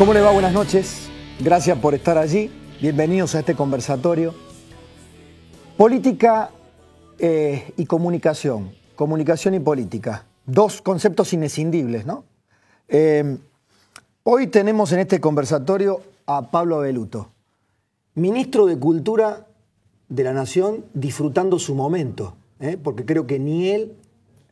¿Cómo le va? Buenas noches. Gracias por estar allí. Bienvenidos a este conversatorio. Política eh, y comunicación. Comunicación y política. Dos conceptos inescindibles, ¿no? Eh, hoy tenemos en este conversatorio a Pablo Abeluto. ministro de Cultura de la Nación, disfrutando su momento, ¿eh? porque creo que ni él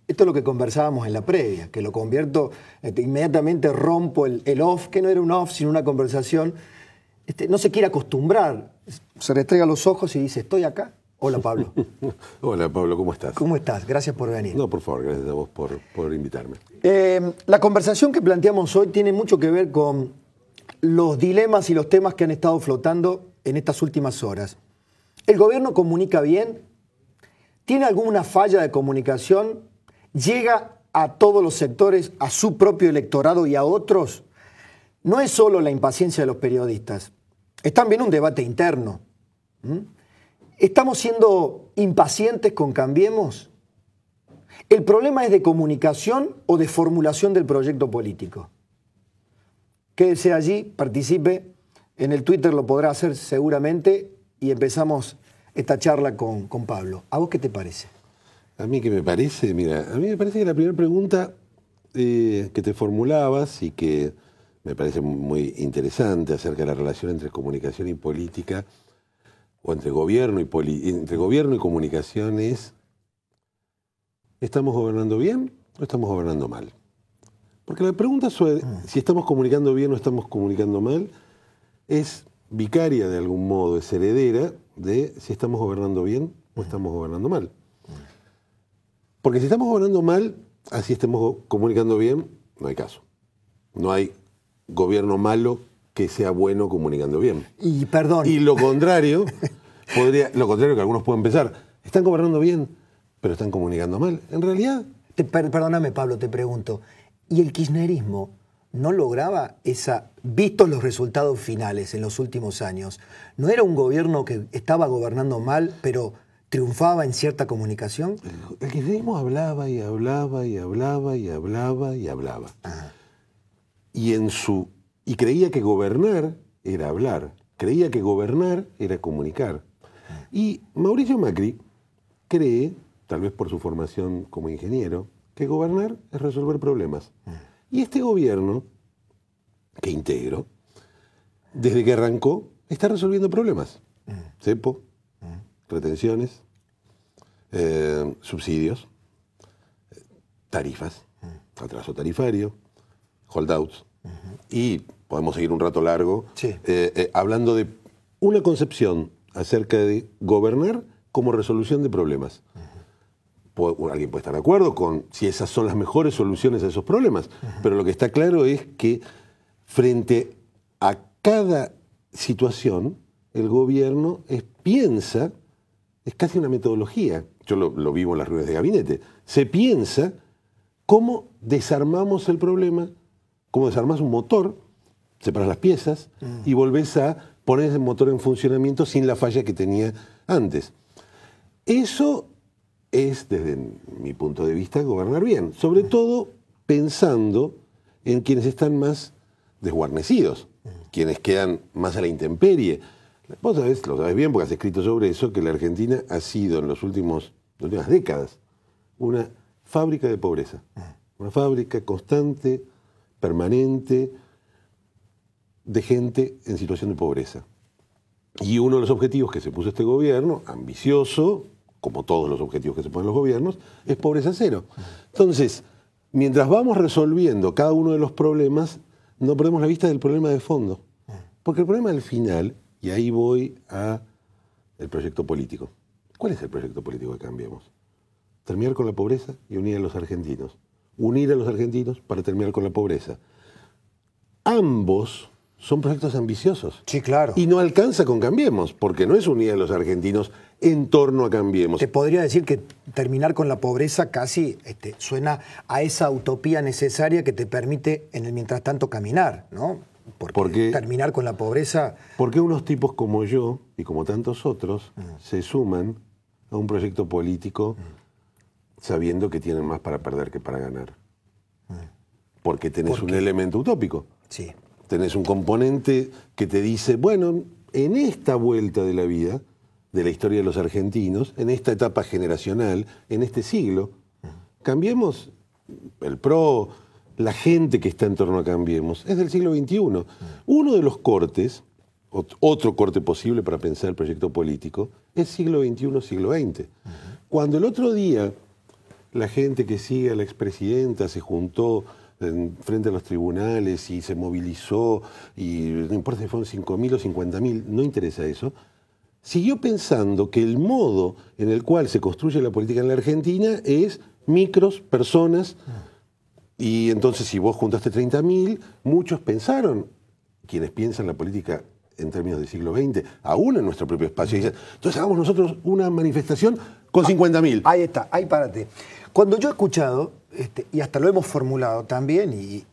esto es lo que conversábamos en la previa, que lo convierto, eh, inmediatamente rompo el, off, que no era un off, sino una conversación. Este, no se quiere acostumbrar, se restrega los ojos y dice, estoy acá. Hola Pablo. Hola Pablo, ¿cómo estás? ¿Cómo estás? Gracias por venir. No, por favor, gracias a vos por, invitarme. Eh, la conversación que planteamos hoy tiene mucho que ver con los dilemas y los temas que han estado flotando en estas últimas horas. ¿El gobierno comunica bien? ¿Tiene alguna falla de comunicación llega a todos los sectores, a su propio electorado y a otros, no es solo la impaciencia de los periodistas, es también un debate interno. ¿Mm? ¿Estamos siendo impacientes con Cambiemos? ¿El problema es de comunicación o de formulación del proyecto político? Quédese allí, participe, en el Twitter lo podrá hacer seguramente y empezamos esta charla con, con Pablo. ¿A vos qué te parece? A mí que me parece, mira, a mí me parece que la primera pregunta eh, que te formulabas y que me parece muy interesante acerca de la relación entre comunicación y política, o entre gobierno y, entre gobierno y comunicación es, ¿estamos gobernando bien o estamos gobernando mal? Porque la pregunta sobre mm. si estamos comunicando bien o estamos comunicando mal es vicaria de algún modo, es heredera de si estamos gobernando bien o mm. estamos gobernando mal. Porque si estamos gobernando mal, así estemos comunicando bien, no hay caso. No hay gobierno malo que sea bueno comunicando bien. Y perdón. Y lo contrario, podría, lo contrario que algunos pueden pensar, están gobernando bien, pero están comunicando mal. En realidad. perdóname, Pablo, te pregunto. ¿Y el kirchnerismo no lograba esa, Visto los resultados finales en los últimos años, no era un gobierno que estaba gobernando mal, pero triunfaba en cierta comunicación? El kirchnerismo hablaba y hablaba y hablaba y hablaba y hablaba. Y, en su, y creía que gobernar era hablar, creía que gobernar era comunicar. Y Mauricio Macri cree, tal vez por su formación como ingeniero, que gobernar es resolver problemas. Y este gobierno, que integro, desde que arrancó, está resolviendo problemas. Sepo retenciones, eh, subsidios, tarifas, atraso tarifario, holdouts. Y podemos seguir un rato largo eh, eh, hablando de una concepción acerca de gobernar como resolución de problemas. Alguien puede estar de acuerdo con si esas son las mejores soluciones a esos problemas, pero lo que está claro es que frente a cada situación, el gobierno piensa es casi una metodología. Yo lo, vivo en las ruedas de gabinete. Se piensa cómo desarmamos el problema, cómo desarmas un motor, separas las piezas y mm. volvés a poner ese motor en funcionamiento sin la falla que tenía antes. Eso es, desde mi punto de vista, gobernar bien, sobre mm. todo pensando en quienes están más desguarnecidos, mm. quienes quedan más a la intemperie, Vos sabés, lo sabés bien porque has escrito sobre eso, que la Argentina ha sido en las últimas décadas una fábrica de pobreza. Mm. Una fábrica constante, permanente, de gente en situación de pobreza. Y uno de los objetivos que se puso este gobierno, ambicioso, como todos los objetivos que se ponen los gobiernos, es pobreza cero. Mm. Entonces, mientras vamos resolviendo cada uno de los problemas, no perdemos la vista del problema de fondo. Mm. Porque el problema al final y ahí voy a el proyecto político. ¿Cuál es el proyecto político que Cambiemos? Terminar con la pobreza y unir a los argentinos. Unir a los argentinos para terminar con la pobreza. Ambos son proyectos ambiciosos. Sí, claro. Y no alcanza con Cambiemos, porque no es unir a los argentinos en torno a Cambiemos. Te podría decir que terminar con la pobreza casi este, suena a esa utopía necesaria que te permite, en el mientras tanto, caminar, ¿no? porque, terminar con la pobreza... Porque unos tipos como yo y como tantos otros se suman a un proyecto político sabiendo que tienen más para perder que para ganar. Porque tenés un elemento utópico. Sí. Tenés un componente que te dice, bueno, en esta vuelta de la vida, de la historia de los argentinos, en esta etapa generacional, en este siglo, cambiemos el PRO, la gente que está en torno a Cambiemos es del siglo XXI. Uno de los cortes, otro corte posible para pensar el proyecto político, es siglo XXI, siglo XX. Cuando el otro día la gente que sigue a la expresidenta se juntó en, frente a los tribunales y se movilizó, y no importa si fueron 5.000 o 50.000, no interesa eso, siguió pensando que el modo en el cual se construye la política en la Argentina es micros, personas, y entonces, si vos juntaste 30.000, muchos pensaron, quienes piensan la política en términos del siglo XX, aún en nuestro propio espacio, entonces hagamos nosotros una manifestación con 50.000. Ah, ahí está, ahí párate. Cuando yo he escuchado, este, y hasta lo hemos formulado también, y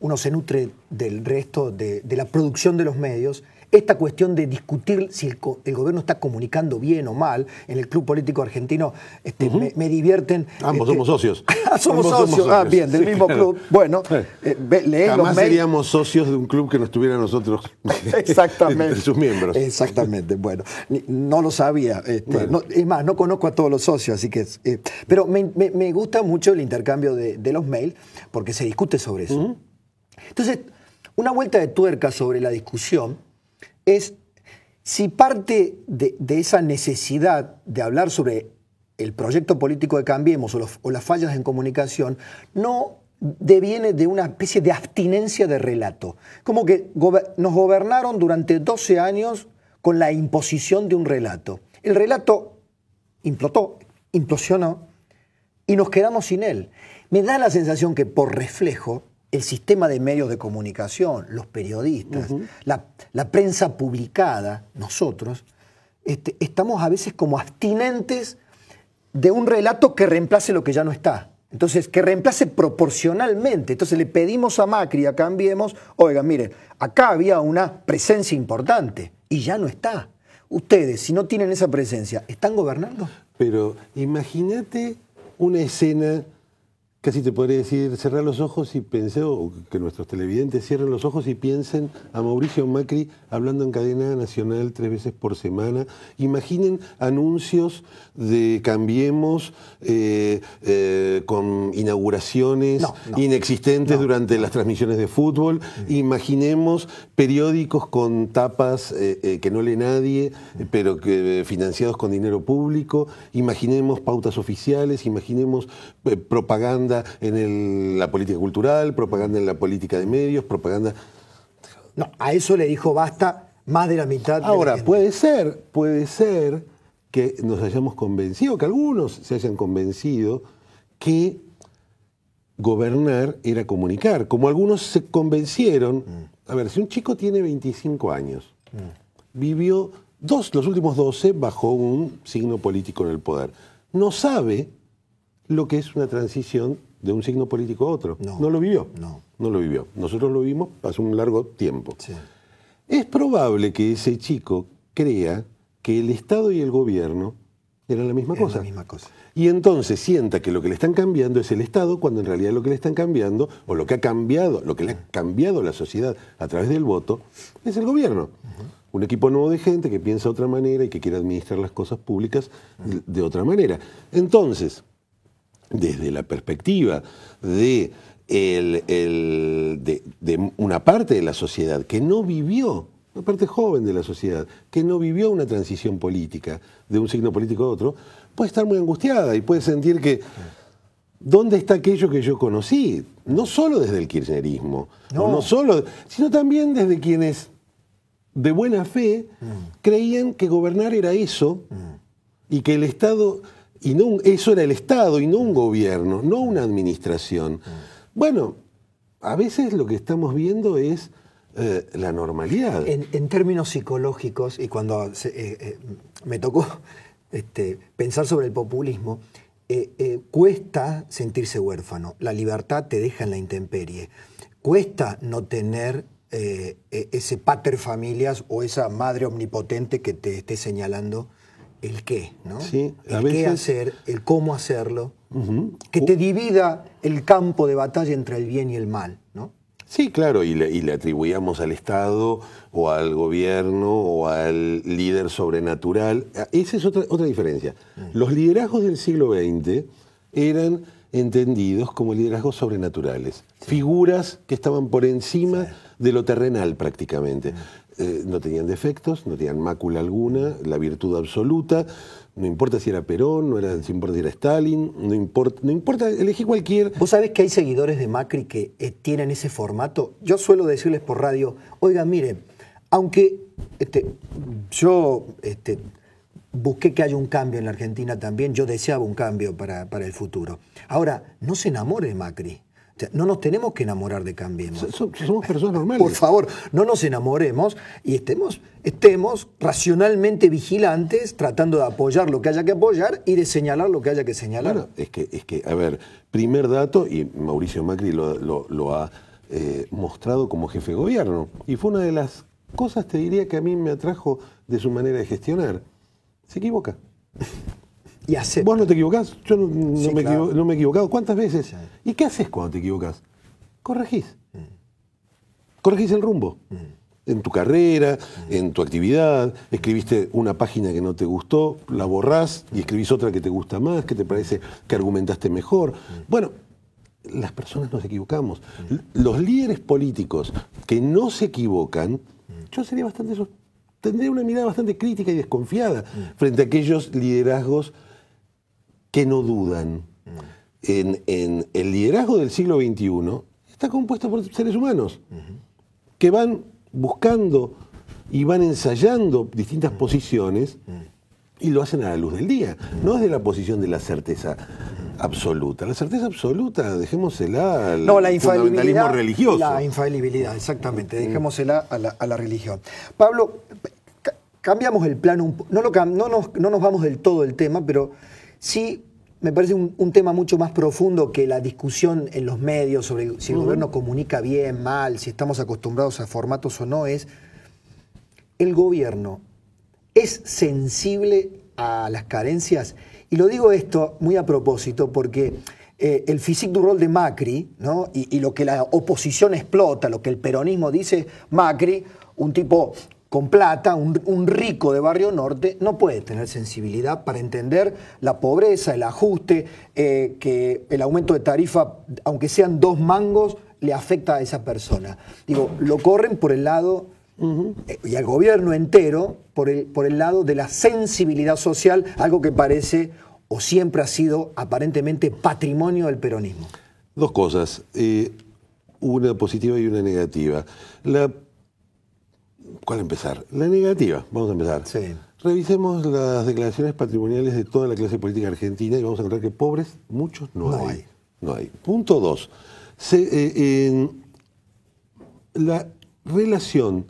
uno se nutre del resto de, de la producción de los medios, esta cuestión de discutir si el, gobierno está comunicando bien o mal en el club político argentino, este, me, divierten. Ambos este, somos socios. Ah, somos socios. ah, bien, del mismo club. Bueno, eh, seríamos socios de un club que no estuviera nosotros Exactamente. sus miembros. Exactamente, bueno. No lo sabía. Este, es más, no conozco a todos los socios, así que. Eh, pero me, gusta mucho el intercambio de, los mails porque se discute sobre eso. Entonces, una vuelta de tuerca sobre la discusión es si parte de, esa necesidad de hablar sobre el proyecto político de Cambiemos o, las fallas en comunicación, no deviene de una especie de abstinencia de relato. Como que nos gobernaron durante 12 años con la imposición de un relato. El relato implotó, implosionó y nos quedamos sin él. Me da la sensación que por reflejo el sistema de medios de comunicación, los periodistas, la, prensa publicada, nosotros, este, estamos a veces como abstinentes de un relato que reemplace lo que ya no está. Entonces, que reemplace proporcionalmente. Entonces le pedimos a Macri, a Cambiemos, oigan, miren, acá había una presencia importante y ya no está. Ustedes, si no tienen esa presencia, ¿están gobernando? Pero imagínate una escena casi te podría decir, cerrar los ojos y pensé, o que nuestros televidentes cierren los ojos y piensen a Mauricio Macri hablando en cadena nacional tres veces por semana. Imaginen anuncios de Cambiemos eh, eh, con inauguraciones inexistentes durante las transmisiones de fútbol. Mm. Imaginemos periódicos con tapas eh, que no lee nadie, mm. pero que financiados con dinero público. Imaginemos pautas oficiales, imaginemos propaganda en la política cultural, propaganda en la política de medios, propaganda... No, a eso le dijo basta más de la mitad. Ahora, de la puede ser, puede ser que nos hayamos convencido, que algunos se hayan convencido que gobernar era comunicar, como algunos se convencieron. Mm. A ver, si un chico tiene 25 años, mm. vivió dos, los últimos 12 bajo un signo político en el poder, no sabe lo que es una transición de un signo político a otro. No, lo vivió. No. No lo vivió. Nosotros lo vimos hace un largo tiempo. Es probable que ese chico crea que el Estado y el gobierno eran la misma cosa. La misma cosa. Y entonces sienta que lo que le están cambiando es el Estado, cuando en realidad lo que le están cambiando, o lo que ha cambiado, lo que le ha cambiado la sociedad a través del voto, es el gobierno. Un equipo nuevo de gente que piensa de otra manera y que quiere administrar las cosas públicas de otra manera. Entonces, desde la perspectiva de, una parte de la sociedad que no vivió una parte joven de la sociedad, que no vivió una transición política de un signo político a otro, puede estar muy angustiada y puede sentir que, ¿dónde está aquello que yo conocí? No solo desde el kirchnerismo, solo, sino también desde quienes de buena fe mm. creían que gobernar era eso mm. y que el Estado y eso era el Estado y no un gobierno, no una administración. Mm. Bueno, a veces lo que estamos viendo es eh, la normalidad. En, términos psicológicos, y cuando eh, eh, me tocó este, pensar sobre el populismo, cuesta sentirse huérfano. La libertad te deja en la intemperie. Cuesta no tener e, ese pater familias o esa madre omnipotente que te esté señalando el qué, ¿no? el qué hacer, el cómo hacerlo, que te divida el campo de batalla entre el bien y el mal, ¿no? Sí, claro, y le, atribuíamos al Estado o al gobierno o al líder sobrenatural. Ah, esa es otra, otra diferencia. Mm. Los liderazgos del siglo XX eran entendidos como liderazgos sobrenaturales, figuras que estaban por encima de lo terrenal prácticamente. Mm. Eh, no tenían defectos, no tenían mácula alguna, la virtud absoluta, no importa si era Perón, no, era, sin importa si era Stalin, no importa, no elegí cualquier... Vos sabés que hay seguidores de Macri que eh, tienen ese formato. Yo suelo decirles por radio, oiga, miren, aunque este, yo este, busqué que haya un cambio en la Argentina también, yo deseaba un cambio para, para el futuro. Ahora, no se enamore de Macri. No nos tenemos que enamorar de Cambiemos. Somos eh, personas eh, normales. Por favor, no nos enamoremos y estemos, estemos racionalmente vigilantes, tratando de apoyar lo que haya que apoyar y de señalar lo que haya que señalar. Bueno, es que, es que a ver, primer dato, y Mauricio Macri lo, ha eh, mostrado como jefe de gobierno, y fue una de las cosas, te diría, que a mí me atrajo de su manera de gestionar. Se equivoca. Vos no te equivocás, yo no, me, he equivocado. ¿Cuántas veces? ¿Y qué haces cuando te equivocas? Corregís. Corregís el rumbo. Mm. En tu carrera, mm. en tu actividad, escribiste una página que no te gustó, la borrás y escribís otra que te gusta más, que te parece que argumentaste mejor. Mm. Bueno, las personas nos equivocamos. Los líderes políticos que no se equivocan, yo sería bastante tendría una mirada bastante crítica y desconfiada frente a aquellos liderazgos que no dudan. Mm. En, el liderazgo del siglo XXI está compuesto por seres humanos que van buscando y van ensayando distintas posiciones y lo hacen a la luz del día, no es de la posición de la certeza absoluta. La certeza absoluta, dejémosela al la fundamentalismo religioso. La infalibilidad, exactamente, mm. dejémosela a la, religión. Pablo, cambiamos el plano, un no, lo, no, nos, no nos vamos del todo del tema, pero Sí, me parece un, tema mucho más profundo que la discusión en los medios sobre si el gobierno comunica bien, mal, si estamos acostumbrados a formatos o no, es el gobierno es sensible a las carencias. Y lo digo esto muy a propósito porque eh, el physique du rol de Macri ¿no? y, y lo que la oposición explota, lo que el peronismo dice, Macri, un tipo con plata, un, rico de Barrio Norte, no puede tener sensibilidad para entender la pobreza, el ajuste, eh, que el aumento de tarifa, aunque sean dos mangos, le afecta a esa persona. Digo, lo corren por el lado, eh, y al gobierno entero, por el, por el lado de la sensibilidad social, algo que parece o siempre ha sido aparentemente patrimonio del peronismo. Dos cosas, eh, una positiva y una negativa. La ¿Cuál empezar? La negativa, vamos a empezar. Revisemos las declaraciones patrimoniales de toda la clase política argentina y vamos a encontrar que pobres muchos no, hay. No hay. Punto dos. Eh, la relación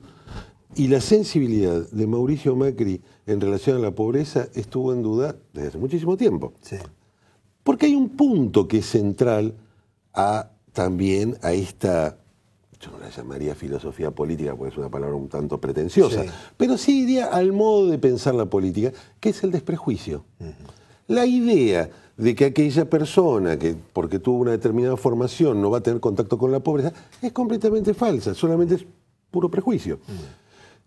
y la sensibilidad de Mauricio Macri en relación a la pobreza estuvo en duda desde hace muchísimo tiempo. Porque hay un punto que es central a, también a esta yo no la llamaría filosofía política porque es una palabra un tanto pretenciosa, pero sí iría al modo de pensar la política, que es el desprejuicio. La idea de que aquella persona que porque tuvo una determinada formación no va a tener contacto con la pobreza es completamente falsa, solamente es puro prejuicio.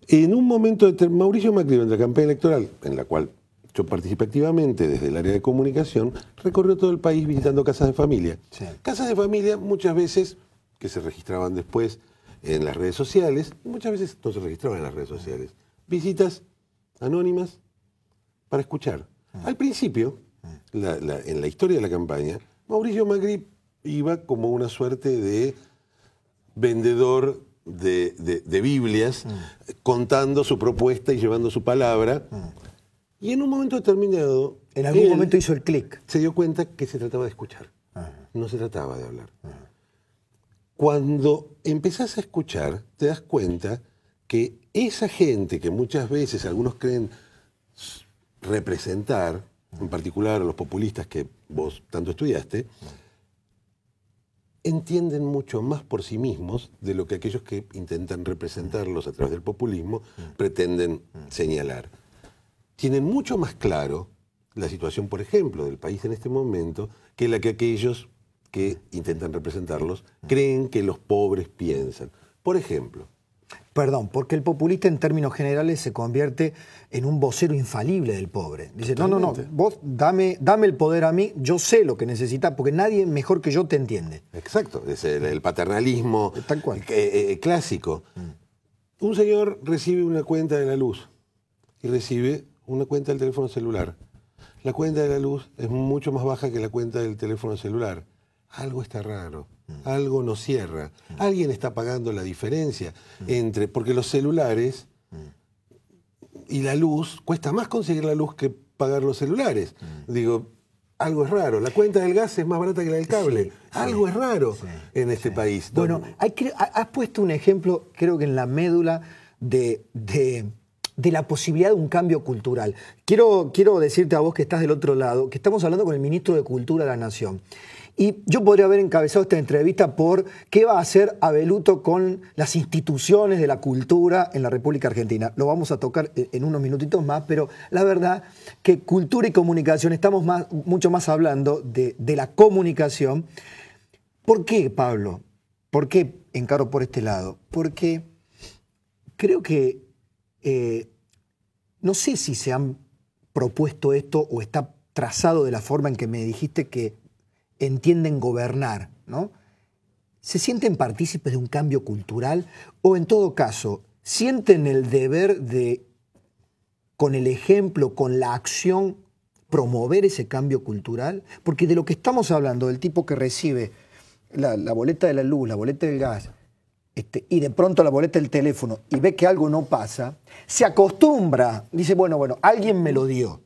En un momento de Mauricio Macri en la campaña electoral, en la cual yo participé activamente desde el área de comunicación, recorrió todo el país visitando casas de familia. Casas de familia muchas veces que se registraban después en las redes sociales, muchas veces no se registraban en las redes sociales, visitas anónimas para escuchar. Ah. Al principio, ah. en la historia de la campaña, Mauricio Macri iba como una suerte de vendedor de, Biblias, ah. contando su propuesta y llevando su palabra. Y en un momento determinado... En algún momento hizo el clic. Se dio cuenta que se trataba de escuchar, no se trataba de hablar. Cuando empezás a escuchar, te das cuenta que esa gente que muchas veces algunos creen representar, en particular a los populistas que vos tanto estudiaste, entienden mucho más por sí mismos de lo que aquellos que intentan representarlos a través del populismo pretenden señalar. Tienen mucho más claro la situación, por ejemplo, del país en este momento que la que aquellos que intentan representarlos creen que los pobres piensan. Por ejemplo. Perdón, porque el populista en términos generales se convierte en un vocero infalible del pobre. Dice, no, no, no, vos dame, dame el poder a mí, yo sé lo que necesitas, porque nadie mejor que yo te entiende. Exacto, es el, paternalismo eh, eh, eh, clásico. Mm. Un señor recibe una cuenta de la luz y recibe una cuenta del teléfono celular. La cuenta de la luz es mucho más baja que la cuenta del teléfono celular algo está raro, mm. algo no cierra, mm. alguien está pagando la diferencia mm. entre, porque los celulares y la luz, cuesta más conseguir la luz que pagar los celulares. Digo, algo es raro. La cuenta del gas es más barata que la del cable. algo es raro en este país. Bueno, hay, has puesto un ejemplo, creo que en la médula, de, la posibilidad de un cambio cultural. Quiero, quiero decirte a vos que estás del otro lado, que estamos hablando con el ministro de Cultura de la Nación. Y yo podría haber encabezado esta entrevista por qué va a hacer Abeluto con las instituciones de la cultura en la República Argentina. Lo vamos a tocar eh, en unos minutitos más, pero la verdad que cultura y comunicación, estamos más, mucho más hablando de, la comunicación. ¿Por qué, Pablo? ¿Por qué encaro por este lado? Porque creo que, eh, no sé si se han propuesto esto o está trazado de la forma en que me dijiste que entienden gobernar, ¿no? ¿Se sienten partícipes de un cambio cultural? O en todo caso, ¿sienten el deber de, con el ejemplo, con la acción, promover ese cambio cultural? Porque de lo que estamos hablando, del tipo que recibe la, boleta de la luz, la boleta del gas, este, y de pronto la boleta del teléfono y ve que algo no pasa, se acostumbra, dice, bueno, bueno, alguien me lo dio.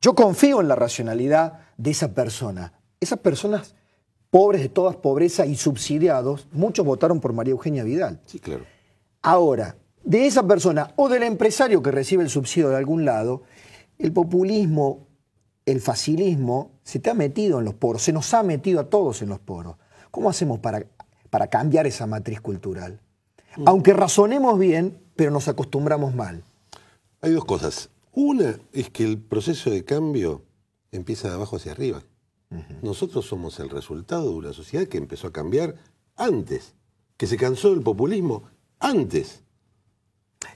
Yo confío en la racionalidad de esa persona, esas personas pobres de todas pobreza y subsidiados, muchos votaron por María Eugenia Vidal. Sí, claro. Ahora, de esa persona o del empresario que recibe el subsidio de algún lado, el populismo, el facilismo, se te ha metido en los poros, se nos ha metido a todos en los poros. ¿Cómo hacemos para, para cambiar esa matriz cultural? Mm. Aunque razonemos bien, pero nos acostumbramos mal. Hay dos cosas. Una es que el proceso de cambio empieza de abajo hacia arriba. Nosotros somos el resultado de una sociedad que empezó a cambiar antes, que se cansó del populismo antes.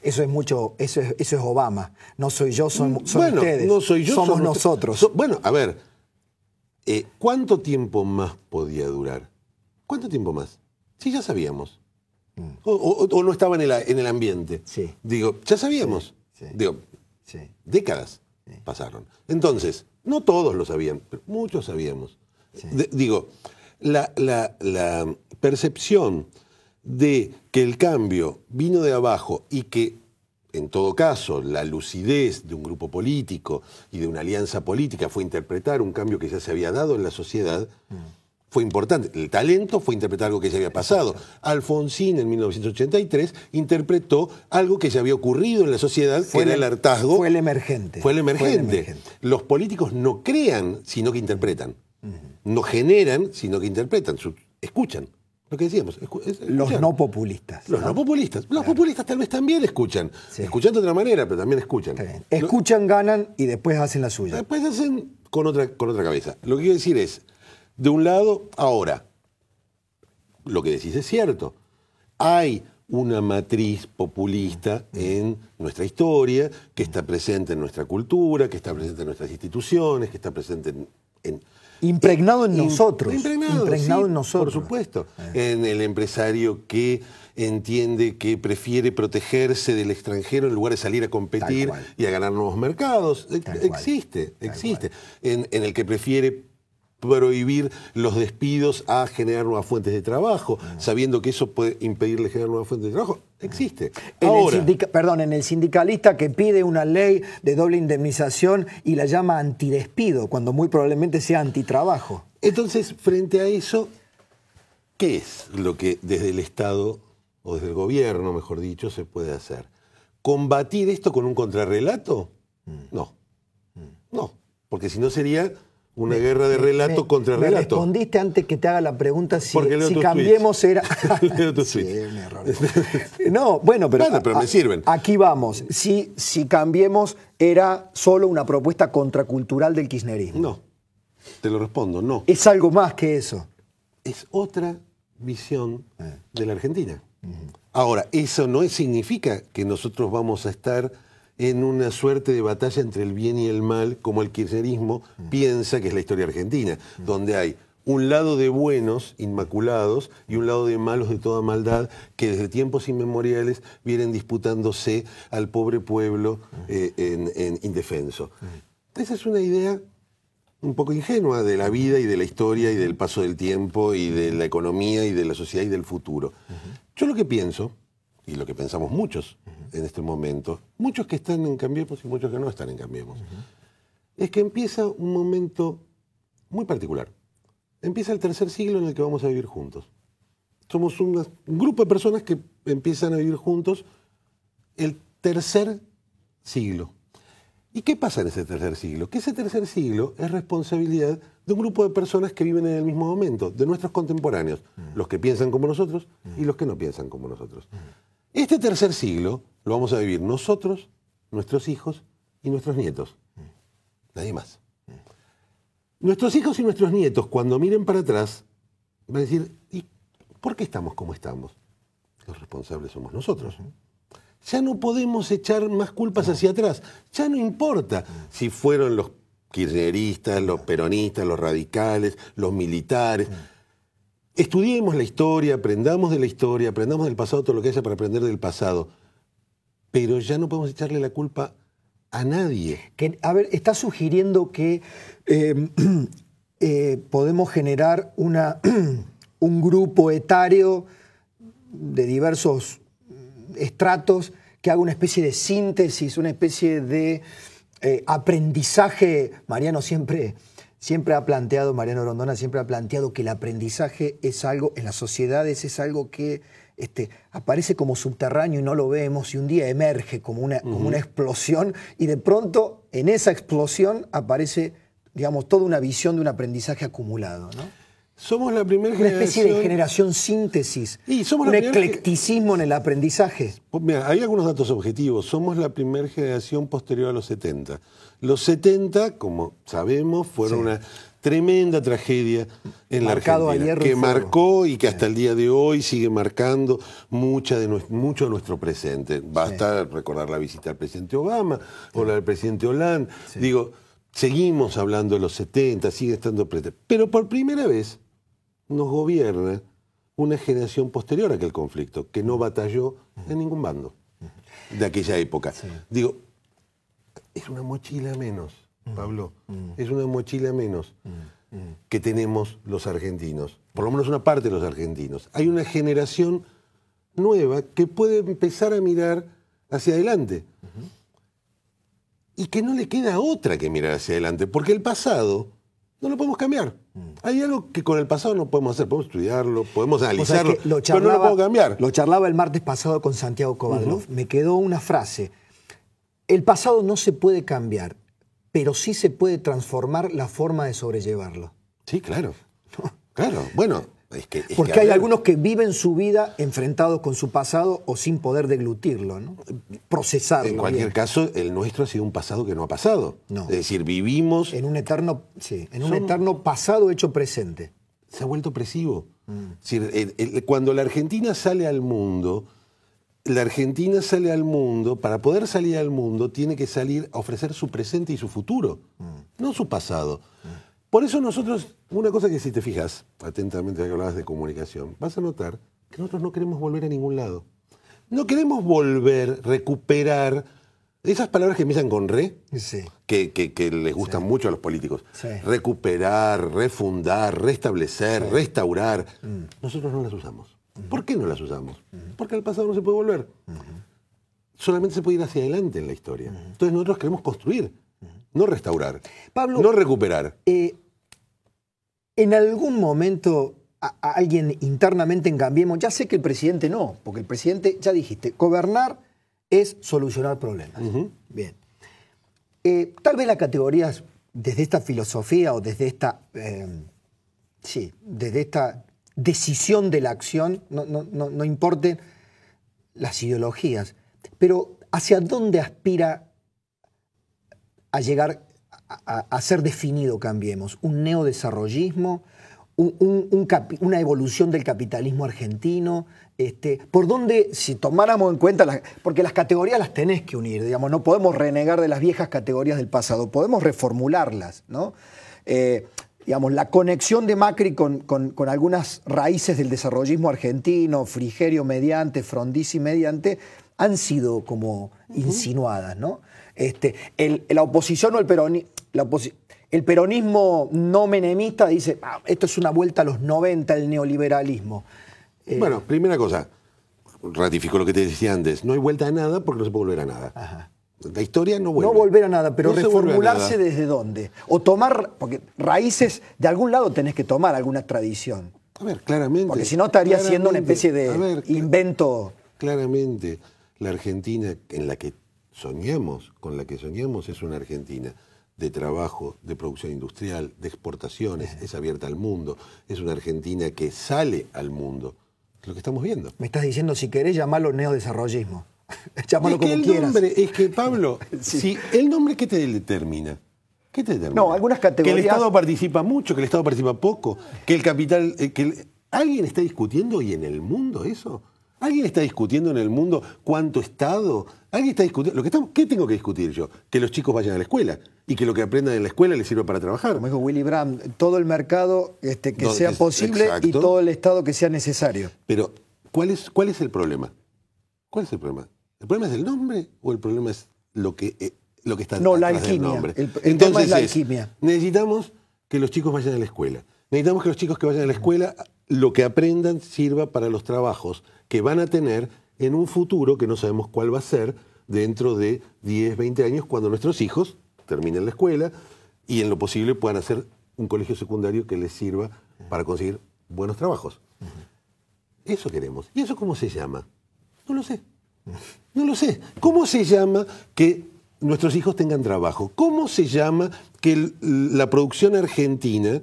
Eso es mucho, eso es, Obama. No soy yo, son, mm, ustedes. No soy somos nosotros. bueno, a ver, eh, ¿cuánto tiempo más podía durar? ¿Cuánto tiempo más? Sí, ya sabíamos. Mm. O, no estaba en el, ambiente. Sí. Digo, ya sabíamos. Digo, décadas pasaron. Entonces, no todos lo sabían, pero muchos sabíamos. digo, la, percepción de que el cambio vino de abajo y que en todo caso, la lucidez de un grupo político y de una alianza política fue interpretar un cambio que ya se había dado en la sociedad, mm fue importante. El talento fue interpretar algo que ya había pasado. Alfonsín en 1983 interpretó algo que ya había ocurrido en la sociedad, fue el, hartazgo. Fue el emergente. Fue el emergente. Los políticos no crean, sino que interpretan. No generan, sino que interpretan. Escuchan. Lo que decíamos. Los no populistas. Los no, populistas. Los populistas tal vez también escuchan. Escuchan de otra manera, pero también escuchan. Escuchan, ganan y después hacen la suya. Después hacen con otra, con otra cabeza. Lo que quiero decir es de un lado. Ahora, lo que decís es cierto. Hay una matriz populista en nuestra historia, que está presente en nuestra cultura, que está presente en nuestras instituciones, que está presente en... impregnado en, nosotros. Impregnado, en nosotros. Por supuesto. Eh. En el empresario que entiende que prefiere protegerse del extranjero en lugar de salir a competir y a ganar nuevos mercados. E- existe, existe. en el que prefiere prohibir los despidos a generar nuevas fuentes de trabajo, ah. sabiendo que eso puede impedirle generar nuevas fuentes de trabajo. Existe. perdón, en el sindicalista que pide una ley de doble indemnización y la llama antidespido, cuando muy probablemente sea antitrabajo. Entonces, frente a eso, ¿qué es lo que desde el Estado o desde el gobierno, mejor dicho, se puede hacer? ¿Combatir esto con un contrarrelato? Mm. No. Mm. No, porque si no sería una guerra de relato contra relato. respondiste antes que te haga la pregunta si, si cambiemos era. sí, no, bueno, pero. pero me sirven. Aquí vamos. Si, si cambiemos era solo una propuesta contracultural del kirchnerismo. No. Te lo respondo, no. Es algo más que eso. Es otra visión eh. de la Argentina. Ahora, eso no significa que nosotros vamos a estar en una suerte de batalla entre el bien y el mal, como el kirchnerismo mm. piensa que es la historia argentina, mm. donde hay un lado de buenos, inmaculados, y un lado de malos de toda maldad, que desde tiempos inmemoriales vienen disputándose al pobre pueblo mm. eh, en, indefenso. Esa es una idea un poco ingenua de la vida y de la historia y del paso del tiempo y de la economía y de la sociedad y del futuro. Yo lo que pienso y lo que pensamos muchos en este momento, muchos que están en Cambiemos y muchos que no están en Cambiemos, es que empieza un momento muy particular. Empieza el tercer siglo en el que vamos a vivir juntos. Somos un grupo de personas que empiezan a vivir juntos el tercer siglo. ¿Y qué pasa en ese tercer siglo? Que ese tercer siglo es responsabilidad de un grupo de personas que viven en el mismo momento, de nuestros contemporáneos, los que piensan como nosotros y los que no piensan como nosotros. Este tercer siglo lo vamos a vivir nosotros, nuestros hijos y nuestros nietos. Nadie más. Nuestros hijos y nuestros nietos, cuando miren para atrás, van a decir, ¿y por qué estamos como estamos? Los responsables somos nosotros. Ya no podemos echar más culpas hacia atrás. Ya no importa si fueron los kirchneristas, los peronistas, los radicales, los militares estudiemos la historia, aprendamos de la historia, aprendamos del pasado todo lo que haya para aprender del pasado, pero ya no podemos echarle la culpa a nadie. Que, a ver, está sugiriendo que em, eh, podemos generar un grupo etario de diversos estratos que haga una especie de síntesis, una especie de eh, aprendizaje, Mariano siempre siempre ha planteado, Mariano Rondona siempre ha planteado que el aprendizaje es algo, en las sociedades es algo que este, aparece como subterráneo y no lo vemos y un día emerge como una, como una explosión y de pronto en esa explosión aparece, digamos, toda una visión de un aprendizaje acumulado. ¿no? Somos la primera generación... Una especie de generación síntesis. Y somos un eclecticismo en el aprendizaje. Pues mira, hay algunos datos objetivos. Somos la primera generación posterior a los 70. Los 70, como sabemos, fueron una tremenda tragedia en la Argentina, que marcó y que hasta el día de hoy sigue marcando mucha de mucho de nuestro presente. Basta recordar la visita al presidente Obama o la del presidente Hollande. Digo, seguimos hablando de los 70, sigue estando presente. Pero por primera vez nos gobierna una generación posterior a aquel conflicto, que no batalló en ningún bando de aquella época. Digo, es una mochila menos, mm. Pablo, mm. es una mochila menos mm. que tenemos los argentinos, por lo menos una parte de los argentinos. Hay una generación nueva que puede empezar a mirar hacia adelante y que no le queda otra que mirar hacia adelante, porque el pasado no lo podemos cambiar. Mm. Hay algo que con el pasado no podemos hacer. Podemos estudiarlo, podemos analizarlo, pero no lo podemos cambiar. Lo charlaba el martes pasado con Santiago Kovadlov. Me quedó una frase. El pasado no se puede cambiar, pero sí se puede transformar la forma de sobrellevarlo. Sí, claro. Claro. Bueno, porque hay algunos que viven su vida enfrentados con su pasado o sin poder deglutirlo, procesarlo. En cualquier caso, el nuestro ha sido un pasado que no ha pasado. Es decir, vivimos... En un eterno, en un eterno pasado hecho presente. Se ha vuelto opresivo. Mm. cuando la Argentina sale al mundo, la Argentina sale al mundo, para poder salir al mundo, tiene que salir a ofrecer su presente y su futuro, mm. no su pasado. Mm. Por eso nosotros, una cosa que si te fijas atentamente, ya que hablabas de comunicación, vas a notar que nosotros no queremos volver a ningún lado. No queremos volver, recuperar esas palabras que empiezan con re, que, les gustan mucho a los políticos. Recuperar, refundar, restablecer, restaurar. Mm. Nosotros no las usamos. Mm. ¿Por qué no las usamos? Mm. Porque al pasado no se puede volver. Mm-hmm. Solamente se puede ir hacia adelante en la historia. Mm-hmm. Entonces nosotros queremos construir no restaurar. No recuperar. Eh, en algún momento alguien internamente en Cambiemos, ya sé que el presidente no, porque el presidente, ya dijiste, gobernar es solucionar problemas. Bien. Eh, tal vez las categorías, desde esta filosofía o desde esta. Eh, sí, desde esta decisión de la acción, no, no importen las ideologías, pero hacia dónde aspira a llegar a, ser definido, cambiemos, un neodesarrollismo, una evolución del capitalismo argentino, este, por donde, si tomáramos en cuenta, porque las categorías las tenés que unir, digamos, no podemos renegar de las viejas categorías del pasado, podemos reformularlas, ¿no? Eh, digamos, la conexión de Macri con, algunas raíces del desarrollismo argentino, Frigerio mediante, Frondizi mediante, han sido como insinuadas, ¿no? Este, el, la oposición o el peronismo. El peronismo no menemista dice, ah, esto es una vuelta a los 90, el neoliberalismo. Eh, bueno, primera cosa, ratifico lo que te decía antes, no hay vuelta a nada porque no se puede volver a nada. La historia no vuelve. No volver a nada, pero reformularse desde dónde. O tomar, porque raíces, de algún lado tenés que tomar alguna tradición. A ver, claramente. Porque si no estaría siendo una especie de invento. Claramente, la Argentina en la que Soñemos, con la que soñamos, es una Argentina de trabajo, de producción industrial, de exportaciones, es abierta al mundo, es una Argentina que sale al mundo. Lo que estamos viendo. Me estás diciendo, si querés, llamarlo neodesarrollismo. Llámalo es que como quieras. Nombre, es que, Pablo, sí. el nombre que te determina, ¿Qué te determina? No, algunas categorías. Que el Estado participa mucho, que el Estado participa poco, que el capital. Eh, que ¿Alguien está discutiendo hoy en el mundo eso? ¿Alguien está discutiendo en el mundo cuánto Estado? ¿Alguien está discutiendo? Lo que estamos, ¿Qué tengo que discutir yo? Que los chicos vayan a la escuela y que lo que aprendan en la escuela les sirva para trabajar. Como dijo Willy Brandt, todo el mercado este, que sea posible y todo el Estado que sea necesario. Pero, ¿cuál es, ¿cuál es el problema? ¿Cuál es el problema? ¿El problema es el nombre o el problema es lo que, está eh, lo que está no, la alquimia. nombre? El, Entonces, es la alquimia. necesitamos que los chicos vayan a la escuela. Necesitamos que los chicos que vayan a la escuela, lo que aprendan sirva para los trabajos que van a tener en un futuro que no sabemos cuál va a ser dentro de 10, 20 años, cuando nuestros hijos terminen la escuela y en lo posible puedan hacer un colegio secundario que les sirva para conseguir buenos trabajos. Eso queremos. ¿Y eso cómo se llama? No lo sé. No lo sé. ¿Cómo se llama que nuestros hijos tengan trabajo? ¿Cómo se llama que la producción argentina,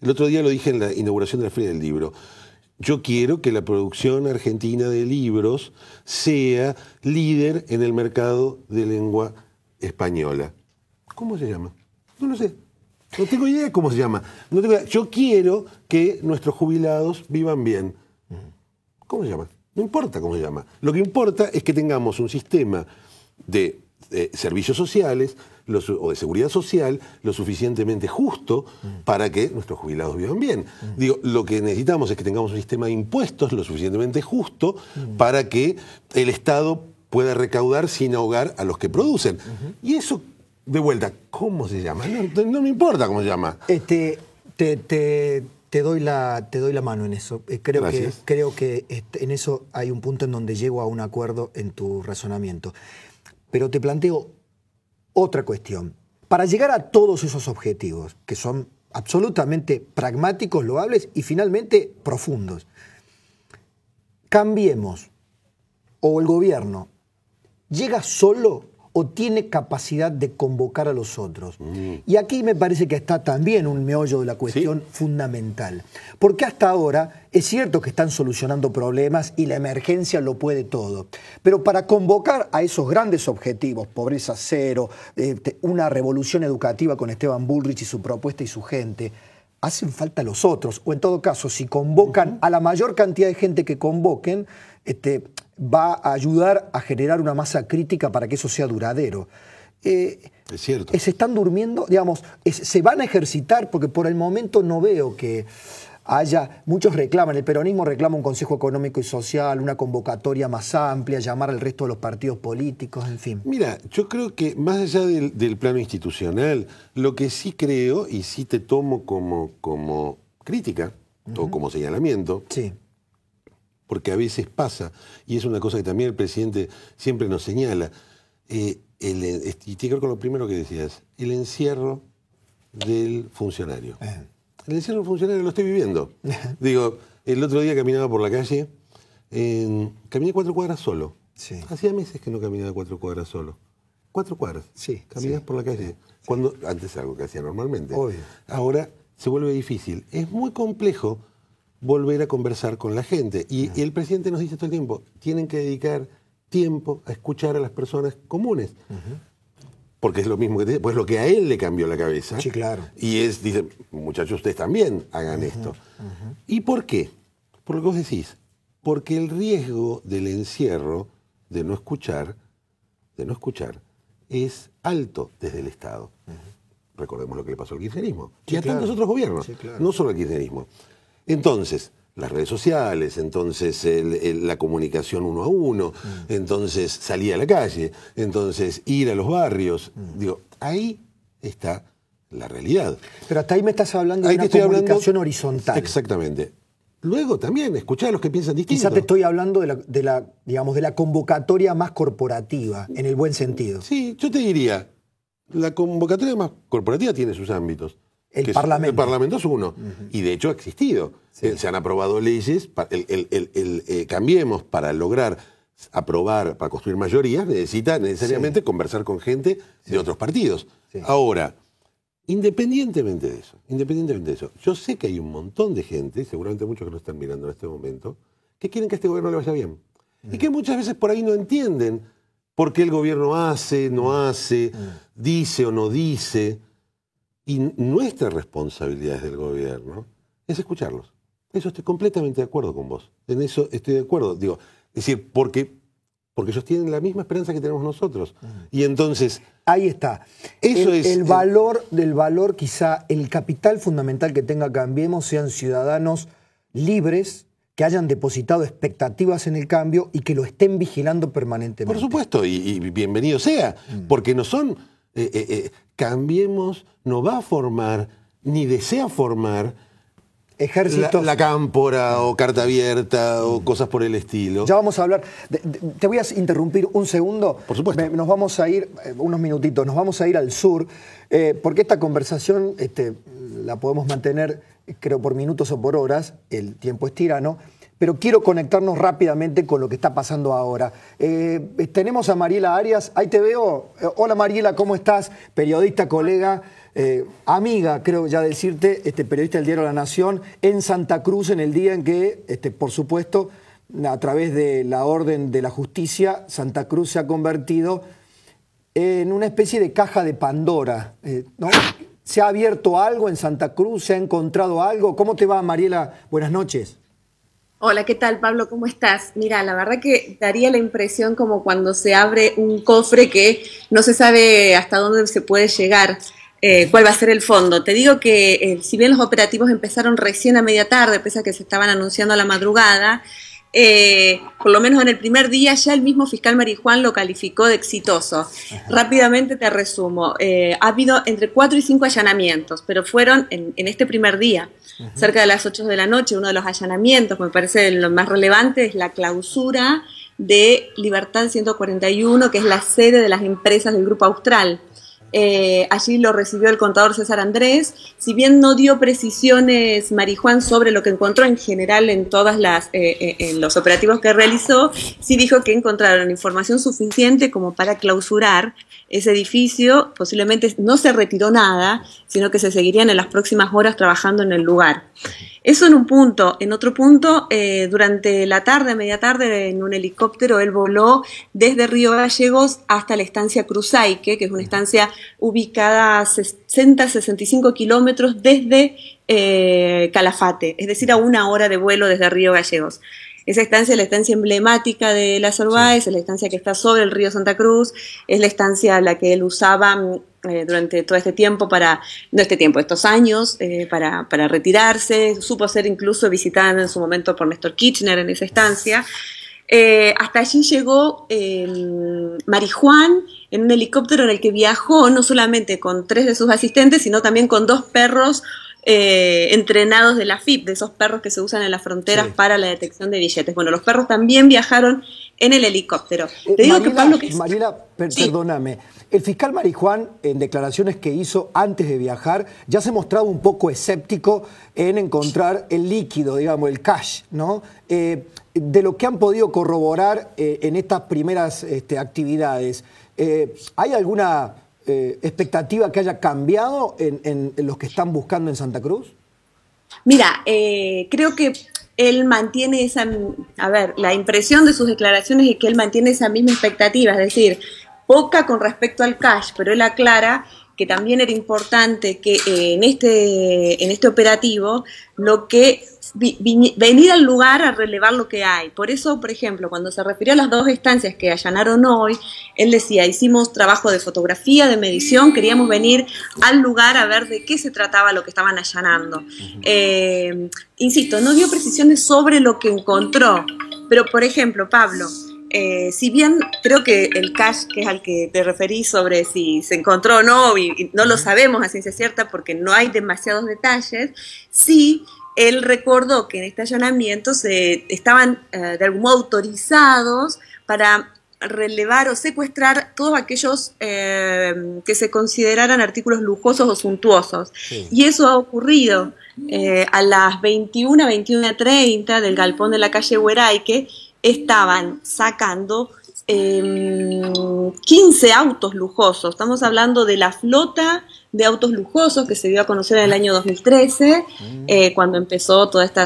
el otro día lo dije en la inauguración de la Feria del Libro, yo quiero que la producción argentina de libros sea líder en el mercado de lengua española. ¿Cómo se llama? No lo sé. No tengo idea de cómo se llama. Yo quiero que nuestros jubilados vivan bien. ¿Cómo se llama? No importa cómo se llama. Lo que importa es que tengamos un sistema de eh, servicios sociales, o de seguridad social lo suficientemente justo mm. para que nuestros jubilados vivan bien. Mm. Digo, lo que necesitamos es que tengamos un sistema de impuestos lo suficientemente justo mm. para que el Estado pueda recaudar sin ahogar a los que producen. Y eso, de vuelta, ¿cómo se llama? No, me importa cómo se llama. Este, te, doy la, te doy la mano en eso. Eh, creo que, creo que en eso hay un punto en donde llego a un acuerdo en tu razonamiento. Pero te planteo otra cuestión, para llegar a todos esos objetivos, que son absolutamente pragmáticos, loables y finalmente profundos, cambiemos o el gobierno llega solo o tiene capacidad de convocar a los otros. Mm. Y aquí me parece que está también un meollo de la cuestión fundamental. Porque hasta ahora es cierto que están solucionando problemas y la emergencia lo puede todo. Pero para convocar a esos grandes objetivos, pobreza cero, este, una revolución educativa con Esteban Bullrich y su propuesta y su gente, hacen falta los otros. O en todo caso, si convocan a la mayor cantidad de gente que convoquen, este, va a ayudar a generar una masa crítica para que eso sea duradero. Eh, es cierto. Se están durmiendo, digamos, se van a ejercitar porque por el momento no veo que haya, muchos reclaman, el peronismo reclama un Consejo Económico y Social, una convocatoria más amplia, llamar al resto de los partidos políticos, en fin. Mira, yo creo que más allá del, plano institucional, lo que sí creo y sí te tomo como, como crítica o como señalamiento, sí porque a veces pasa, y es una cosa que también el presidente siempre nos señala, eh, el, eh, y tiene que con lo primero que decías, el encierro del funcionario. Eh. El encierro del funcionario lo estoy viviendo. Digo, el otro día caminaba por la calle, caminé cuatro cuadras solo. Hacía meses que no caminaba cuatro cuadras solo. Cuatro cuadras. Sí. Caminas por la calle. Cuando, antes algo que hacía normalmente. Ahora se vuelve difícil. Es muy complejo volver a conversar con la gente. Y, el presidente nos dice todo el tiempo, tienen que dedicar tiempo a escuchar a las personas comunes. Porque es lo mismo que pues lo que a él le cambió la cabeza. Sí, claro. Y es, dice, muchachos, ustedes también hagan esto. ¿Y por qué? Por lo que vos decís. Porque el riesgo del encierro, de no escuchar, de no escuchar, es alto desde el Estado. Recordemos lo que le pasó al kirchnerismo. y a tantos otros gobiernos. No solo al kirchnerismo. Entonces, las redes sociales, entonces la comunicación uno a uno, mm. entonces salir a la calle, entonces ir a los barrios. Mm. Digo, ahí está la realidad. Pero hasta ahí me estás hablando de una comunicación horizontal. Exactamente. Luego también, escuchar a los que piensan distinto. Quizá te estoy hablando digamos, de la convocatoria más corporativa, en el buen sentido. Sí, yo te diría, la convocatoria más corporativa tiene sus ámbitos. El Parlamento. Es, Parlamento uno. Y de hecho ha existido. Eh, se han aprobado leyes, el, eh, cambiemos para lograr aprobar, para construir mayorías, necesita necesariamente conversar con gente de otros partidos. Ahora, independientemente de eso, independientemente de eso, yo sé que hay un montón de gente, seguramente muchos que nos están mirando en este momento, que quieren que a este gobierno le vaya bien. Y mm. que muchas veces por ahí no entienden por qué el gobierno hace, no mm. hace, mm. dice o no dice. Y nuestra responsabilidad del gobierno es escucharlos. Eso estoy completamente de acuerdo con vos. En eso estoy de acuerdo. Digo, es decir, porque, porque ellos tienen la misma esperanza que tenemos nosotros. Y entonces. Ahí está. Eso el, es. El valor del valor, quizá, el capital fundamental que tenga Cambiemos sean ciudadanos libres que hayan depositado expectativas en el cambio y que lo estén vigilando permanentemente. Por supuesto, y, bienvenido sea, mm. porque no son eh, eh, eh, Cambiemos no va a formar, ni desea formar, Ejércitos. La, cámpora o carta abierta o cosas por el estilo. Ya vamos a hablar. te voy a interrumpir un segundo. Por supuesto. nos vamos a ir, eh, unos minutitos, nos vamos a ir al sur, eh, porque esta conversación este, la podemos mantener, creo, por minutos o por horas, el tiempo es tirano pero quiero conectarnos rápidamente con lo que está pasando ahora. Eh, tenemos a Mariela Arias, ahí te veo. Eh, hola Mariela, ¿cómo estás? Periodista, colega, eh, amiga, creo ya decirte, este, periodista del Diario La Nación, en Santa Cruz, en el día en que, este, por supuesto, a través de la orden de la justicia, Santa Cruz se ha convertido en una especie de caja de Pandora. ¿Se ha abierto algo en Santa Cruz? ¿Se ha encontrado algo? ¿Cómo te va, Mariela? Buenas noches. Hola, ¿qué tal Pablo? ¿Cómo estás? Mira, la verdad que daría la impresión como cuando se abre un cofre que no se sabe hasta dónde se puede llegar. Eh, cuál va a ser el fondo. Te digo que eh, si bien los operativos empezaron recién a media tarde, pese a que se estaban anunciando a la madrugada, eh, por lo menos en el primer día, ya el mismo fiscal Marijuán lo calificó de exitoso. Rápidamente te resumo, eh, ha habido entre cuatro y cinco allanamientos, pero fueron en, este primer día, cerca de las 8 de la noche, uno de los allanamientos, me parece lo más relevante, es la clausura de Libertad 141, que es la sede de las empresas del Grupo Austral. Eh, allí lo recibió el contador César Andrés. Si bien no dio precisiones Marijuán sobre lo que encontró en general en todas las eh, eh, los operativos que realizó, sí dijo que encontraron información suficiente como para clausurar ese edificio. Posiblemente no se retiró nada, sino que se seguirían en las próximas horas trabajando en el lugar. Eso en un punto. En otro punto, eh, durante la tarde, media tarde, en un helicóptero, él voló desde Río Gallegos hasta la estancia Cruzaique, que es una estancia ubicada a 60-65 kilómetros desde eh, Calafate, es decir, a una hora de vuelo desde Río Gallegos. Esa estancia es la estancia emblemática de la Sorbáez, es la estancia que está sobre el río Santa Cruz, es la estancia la que él usaba mm, eh, durante todo este tiempo para, no este tiempo, estos años, eh, para, retirarse, supo ser incluso visitada en su momento por Néstor Kirchner en esa estancia. Eh, hasta allí llegó em, Marijuán en un helicóptero en el que viajó no solamente con tres de sus asistentes, sino también con dos perros eh, entrenados de la FIP, de esos perros que se usan en las fronteras para la detección de billetes. Bueno, los perros también viajaron en el helicóptero. perdóname. El fiscal Marijuán, en declaraciones que hizo antes de viajar, ya se mostraba un poco escéptico en encontrar el líquido, digamos, el cash, ¿no? Eh, de lo que han podido corroborar eh, en estas primeras este, actividades, ¿hay alguna eh, expectativa que haya cambiado en, los que están buscando en Santa Cruz? Mira, eh, creo que él mantiene esa, a ver, la impresión de sus declaraciones es que él mantiene esa misma expectativa, es decir, poca con respecto al cash, pero él aclara que también era importante que eh, en este, en este operativo lo que venir al lugar a relevar lo que hay. Por eso, por ejemplo, cuando se refirió a las dos estancias que allanaron hoy, él decía, hicimos trabajo de fotografía, de medición, queríamos venir al lugar a ver de qué se trataba lo que estaban allanando. Eh, insisto, no dio precisiones sobre lo que encontró, pero por ejemplo, Pablo, eh, si bien creo que el cash, que es al que te referí sobre si se encontró o no, y, no lo sabemos a ciencia cierta porque no hay demasiados detalles, sí él recordó que en este se estaban eh, de algún modo autorizados para relevar o secuestrar todos aquellos eh, que se consideraran artículos lujosos o suntuosos. Y eso ha ocurrido eh, a las 21, 21.30 del galpón de la calle que estaban sacando eh, 15 autos lujosos. Estamos hablando de la flota de autos lujosos que se dio a conocer en el año 2013, mm. eh, cuando empezó todas este,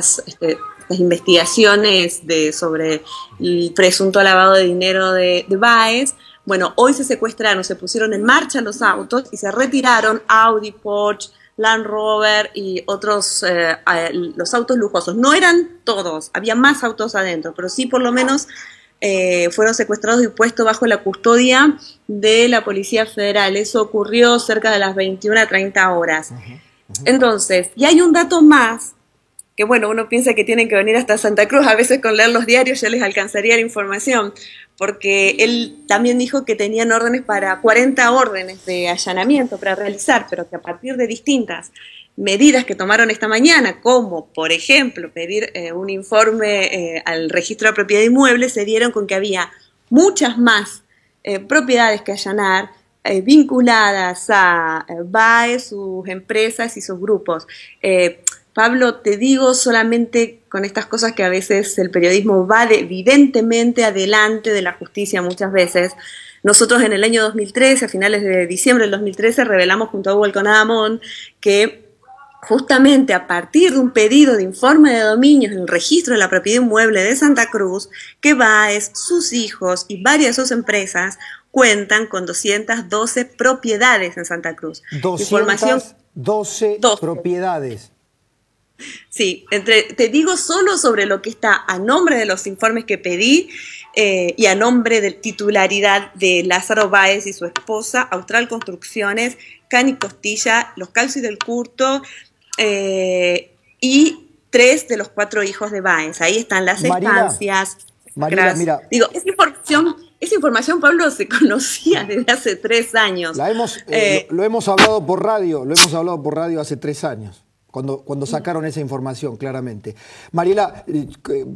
estas, investigaciones de, sobre el presunto lavado de dinero de, Baez. Bueno, hoy se secuestraron, se pusieron en marcha los autos y se retiraron Audi, Porsche, Land Rover y otros, eh, los autos lujosos. No eran todos, había más autos adentro, pero sí por lo menos eh, fueron secuestrados y puestos bajo la custodia de la Policía Federal. Eso ocurrió cerca de las 21 a 30 horas. Entonces, y hay un dato más, que bueno, uno piensa que tienen que venir hasta Santa Cruz, a veces con leer los diarios ya les alcanzaría la información, porque él también dijo que tenían órdenes para 40 órdenes de allanamiento para realizar, pero que a partir de distintas medidas que tomaron esta mañana, como por ejemplo pedir eh, un informe eh, al registro de propiedad Inmuebles, se dieron con que había muchas más eh, propiedades que allanar vinculadas a BAE, sus empresas y sus grupos. Pablo, te digo solamente con estas cosas que a veces el periodismo va evidentemente adelante de la justicia muchas veces. Nosotros en el año 2013, a finales de diciembre del 2013, revelamos junto a Hugo Adamón que justamente a partir de un pedido de informe de dominios en el registro de la propiedad inmueble de Santa Cruz, que Baez, sus hijos y varias de sus empresas cuentan con 212 propiedades en Santa Cruz. 212 12. propiedades. Sí, entre, te digo solo sobre lo que está a nombre de los informes que pedí eh, y a nombre de titularidad de Lázaro Báez y su esposa, Austral Construcciones, Cani Costilla, Los Calcios del Curto, eh, y tres de los cuatro hijos de Baez. Ahí están las Marina, estancias. mira. Digo, esa información, esa información, Pablo, se conocía desde hace tres años. La hemos, eh, eh, lo, hemos hablado por radio, lo hemos hablado por radio hace tres años. Cuando, cuando sacaron esa información, claramente. Mariela,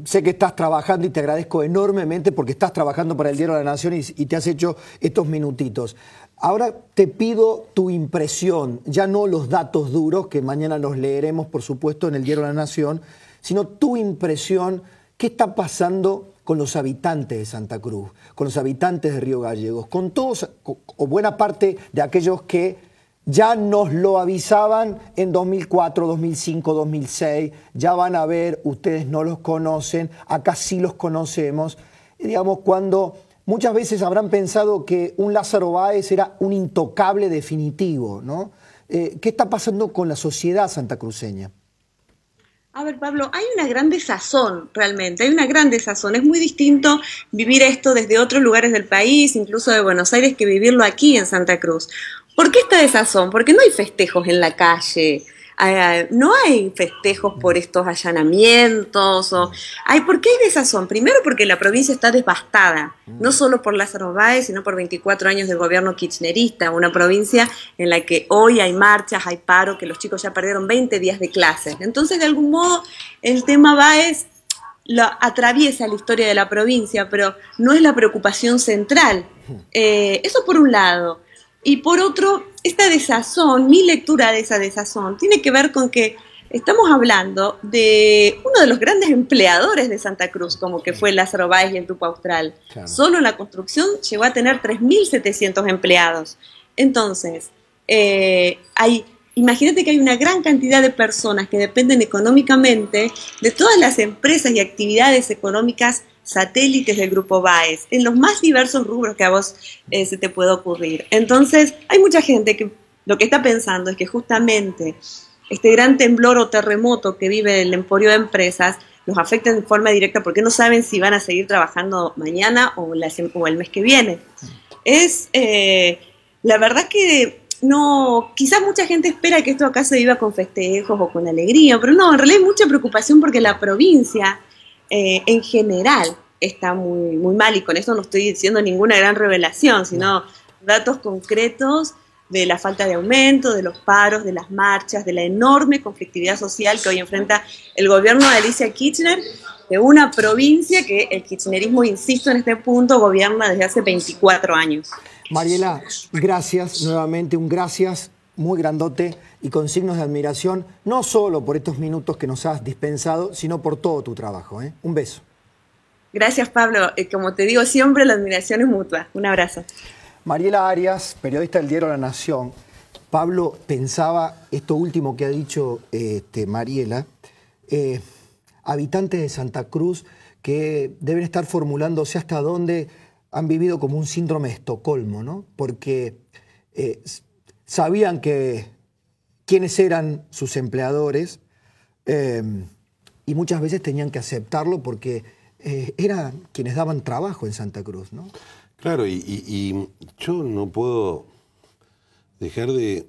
sé que estás trabajando y te agradezco enormemente porque estás trabajando para el Diario de la Nación y te has hecho estos minutitos. Ahora te pido tu impresión, ya no los datos duros, que mañana los leeremos, por supuesto, en el Diario de la Nación, sino tu impresión, ¿qué está pasando con los habitantes de Santa Cruz, con los habitantes de Río Gallegos, con todos, o buena parte de aquellos que ya nos lo avisaban en 2004, 2005, 2006, ya van a ver, ustedes no los conocen, acá sí los conocemos, digamos, cuando Muchas veces habrán pensado que un Lázaro Báez era un intocable definitivo, ¿no? Eh, ¿Qué está pasando con la sociedad santacruceña? A ver, Pablo, hay una gran desazón realmente, hay una gran desazón. Es muy distinto vivir esto desde otros lugares del país, incluso de Buenos Aires, que vivirlo aquí en Santa Cruz. ¿Por qué esta desazón? Porque no hay festejos en la calle, no hay festejos por estos allanamientos. O, ¿Por qué hay desazón? Primero porque la provincia está devastada, mm. no solo por Lázaro Báez, sino por 24 años del gobierno kirchnerista, una provincia en la que hoy hay marchas, hay paro, que los chicos ya perdieron 20 días de clases. Entonces, de algún modo, el tema Báez lo atraviesa la historia de la provincia, pero no es la preocupación central. Hmm. Eh, eso por un lado. Y por otro, esta desazón, mi lectura de esa desazón, tiene que ver con que estamos hablando de uno de los grandes empleadores de Santa Cruz, como que fue Lázaro Báez y el Grupo Austral. Solo la construcción llegó a tener 3.700 empleados. Entonces, eh, hay, imagínate que hay una gran cantidad de personas que dependen económicamente de todas las empresas y actividades económicas satélites del grupo BAES, en los más diversos rubros que a vos eh, se te pueda ocurrir. Entonces, hay mucha gente que lo que está pensando es que justamente este gran temblor o terremoto que vive el emporio de empresas nos afecta en forma directa porque no saben si van a seguir trabajando mañana o, el mes que viene. Es, eh, la verdad que no, quizás mucha gente espera que esto acá se viva con festejos o con alegría, pero no, en realidad hay mucha preocupación porque la provincia eh, en general está muy, muy mal y con esto no estoy diciendo ninguna gran revelación, sino datos concretos de la falta de aumento, de los paros, de las marchas, de la enorme conflictividad social que hoy enfrenta el gobierno de Alicia Kirchner, de una provincia que el kirchnerismo, insisto en este punto, gobierna desde hace 24 años. Mariela, gracias nuevamente, un gracias muy grandote y con signos de admiración, no solo por estos minutos que nos has dispensado, sino por todo tu trabajo. ¿eh? Un beso. Gracias, Pablo. Eh, como te digo siempre, la admiración es mutua. Un abrazo. Mariela Arias, periodista del diario La Nación. Pablo pensaba esto último que ha dicho este, Mariela, eh, habitantes de Santa Cruz que deben estar formulándose hasta dónde han vivido como un síndrome de Estocolmo, ¿no? Porque sabían que, quiénes eran sus empleadores em, y muchas veces tenían que aceptarlo porque eh, eran quienes daban trabajo en Santa Cruz, ¿no? Claro, y, yo no puedo dejar de,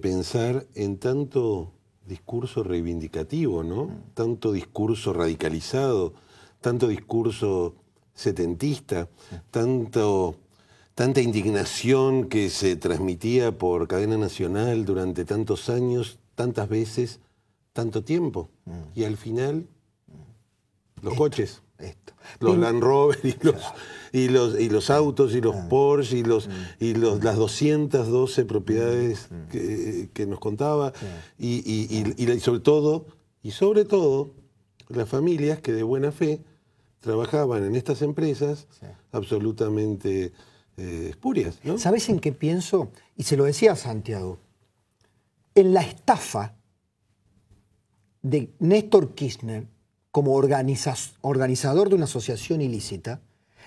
pensar en tanto discurso reivindicativo, ¿no? Mm. Tanto discurso radicalizado, tanto discurso setentista, tanto tanta indignación que se transmitía por cadena nacional durante tantos años, tantas veces, tanto tiempo. Mm. Y al final, mm. los coches. Los Land Rover y los, y los, autos y los Porsche y, los, mm. y los, las 212 propiedades que, nos contaba. Y, y, y, sobre todo, y sobre todo, las familias que de buena fe trabajaban en estas empresas absolutamente eh, ¿no? ¿Sabes en qué pienso? Y se lo decía a Santiago. En la estafa de Néstor Kirchner como organizador de una asociación ilícita,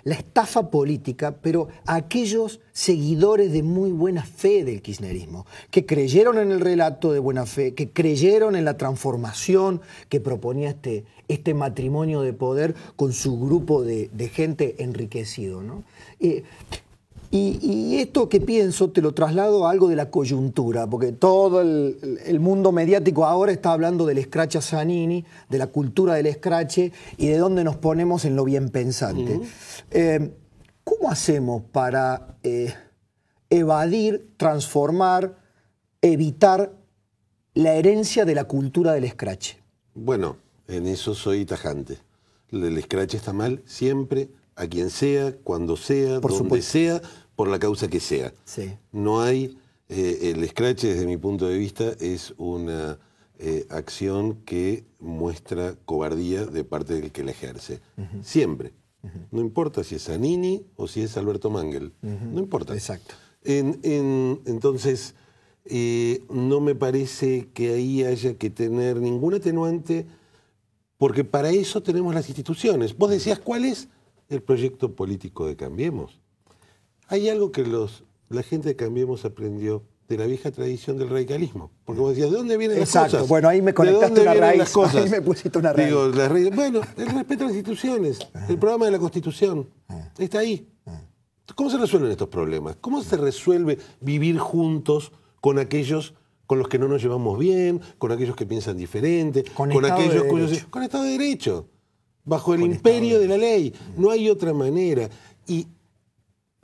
la estafa política, pero aquellos seguidores de muy buena fe del kirchnerismo, que creyeron en el relato de buena fe, que creyeron en la transformación que proponía este, este matrimonio de poder con su grupo de, gente enriquecido. ¿no? Eh, y, esto que pienso te lo traslado a algo de la coyuntura, porque todo el, mundo mediático ahora está hablando del scratch a de la cultura del scratch y de dónde nos ponemos en lo bien pensante. Eh, ¿Cómo hacemos para eh, evadir, transformar, evitar la herencia de la cultura del scratch? Bueno, en eso soy tajante. El scratch está mal siempre, a quien sea, cuando sea, Por donde supuesto. sea por la causa que sea. No hay, eh, el scratch. desde mi punto de vista es una eh, acción que muestra cobardía de parte del que la ejerce. Siempre. No importa si es Anini o si es Alberto Mangel. No importa. Exacto. entonces, eh, no me parece que ahí haya que tener ningún atenuante, porque para eso tenemos las instituciones. Vos decías, ¿cuál es el proyecto político de Cambiemos? Hay algo que los, la gente de Cambiemos aprendió de la vieja tradición del radicalismo. Porque vos decías, ¿de dónde vienen Exacto. Bueno, ahí me conectaste una raíz. Ahí me pusiste una raíz. Bueno, el respeto a las instituciones, el programa de la Constitución, ah. está ahí. Ah. ¿Cómo se resuelven estos problemas? ¿Cómo se resuelve vivir juntos con aquellos con los que no nos llevamos bien, con aquellos que piensan diferente, con, aquellos Con Estado de Derecho, bajo el imperio de la ley. No hay otra manera. Y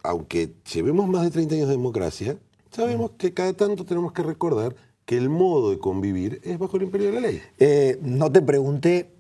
aunque llevemos más de 30 años de democracia, sabemos que cada tanto tenemos que recordar que el modo de convivir es bajo el imperio de la ley. Eh, no te pregunté,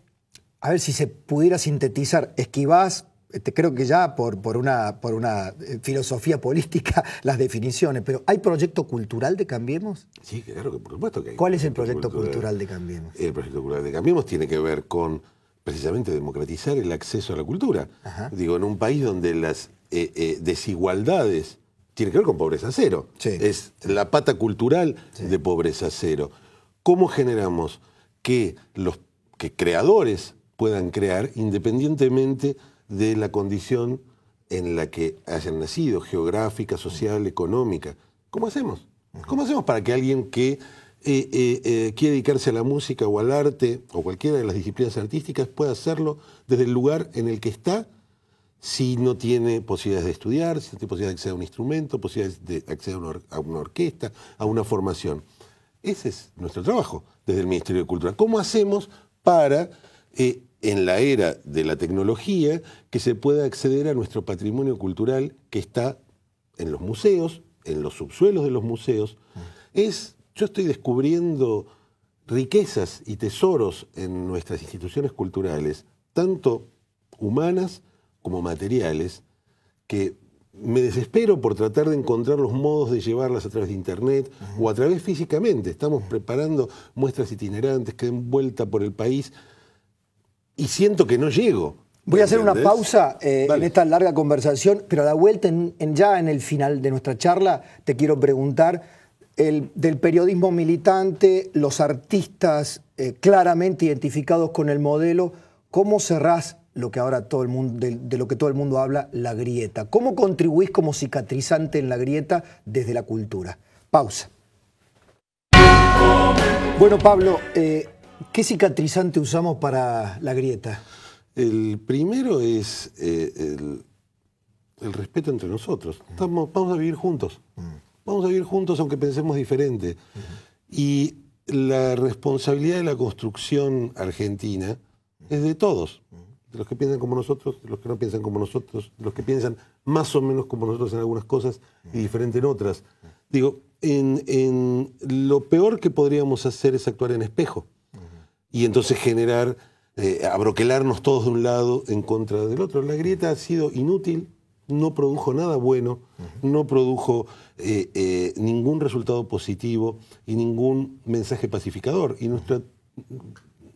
a ver si se pudiera sintetizar, esquivás, eh, creo que ya por, una, por una eh, filosofía política las definiciones, pero ¿hay proyecto cultural de Cambiemos? Sí, claro que por supuesto que hay. ¿Cuál es el proyecto cultural, de Cambiemos? El proyecto cultural de Cambiemos tiene que ver con precisamente democratizar el acceso a la cultura. Digo, en un país donde las eh, eh, desigualdades tiene que ver con pobreza cero. Es la pata cultural de pobreza cero. ¿Cómo generamos que los creadores puedan crear independientemente de la condición en la que hayan nacido, geográfica, social, económica? ¿Cómo hacemos? ¿Cómo hacemos para que alguien que eh, quiere dedicarse a la música o al arte o cualquiera de las disciplinas artísticas pueda hacerlo desde el lugar en el que está si no tiene posibilidades de estudiar, si no tiene posibilidades de acceder a un instrumento, posibilidades de acceder a una, orquesta, a una formación. Ese es nuestro trabajo desde el Ministerio de Cultura. ¿Cómo hacemos para, eh, en la era de la tecnología, que se pueda acceder a nuestro patrimonio cultural que está en los museos, en los subsuelos de los museos? Mm. Es, yo estoy descubriendo riquezas y tesoros en nuestras instituciones culturales, tanto humanas como materiales, que me desespero por tratar de encontrar los modos de llevarlas a través de Internet o a través físicamente. Estamos preparando muestras itinerantes que den vuelta por el país y siento que no llego. Voy a hacer una pausa eh, en esta larga conversación, pero a la vuelta, ya en el final de nuestra charla, te quiero preguntar el, del periodismo militante, los artistas eh, claramente identificados con el modelo, ¿cómo cerrás lo que ahora todo el mundo, de, lo que todo el mundo habla, la grieta. ¿Cómo contribuís como cicatrizante en la grieta desde la cultura? Pausa. Bueno, Pablo, eh, ¿qué cicatrizante usamos para la grieta? El primero es eh, el, respeto entre nosotros. Mm. vamos a vivir juntos. Mm. Vamos a vivir juntos aunque pensemos diferente. Mm. Y la responsabilidad de la construcción argentina es de todos los que piensan como nosotros, los que no piensan como nosotros, los que piensan más o menos como nosotros en algunas cosas y diferente en otras. Digo, en, lo peor que podríamos hacer es actuar en espejo y entonces generar, eh, abroquelarnos todos de un lado en contra del otro. La grieta ha sido inútil, no produjo nada bueno, no produjo eh, eh, ningún resultado positivo y ningún mensaje pacificador. Y nuestra